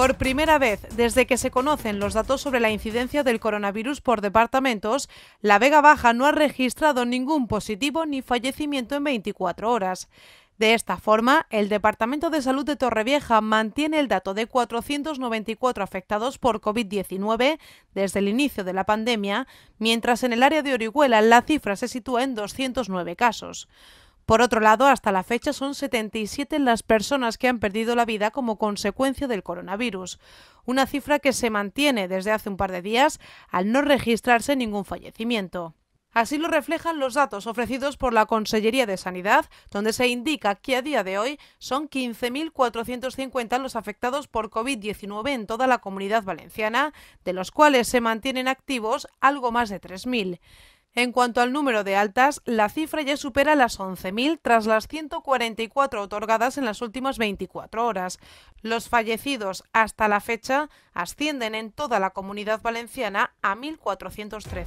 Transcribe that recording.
Por primera vez desde que se conocen los datos sobre la incidencia del coronavirus por departamentos, la Vega Baja no ha registrado ningún positivo ni fallecimiento en 24 horas. De esta forma, el Departamento de Salud de Torrevieja mantiene el dato de 494 afectados por COVID-19 desde el inicio de la pandemia, mientras en el área de Orihuela la cifra se sitúa en 209 casos. Por otro lado, hasta la fecha son 77 las personas que han perdido la vida como consecuencia del coronavirus, una cifra que se mantiene desde hace un par de días al no registrarse ningún fallecimiento. Así lo reflejan los datos ofrecidos por la Consellería de Sanidad, donde se indica que a día de hoy son 15.450 los afectados por COVID-19 en toda la comunidad valenciana, de los cuales se mantienen activos algo más de 3.000. En cuanto al número de altas, la cifra ya supera las 11.000 tras las 144 otorgadas en las últimas 24 horas. Los fallecidos hasta la fecha ascienden en toda la comunidad valenciana a 1.413.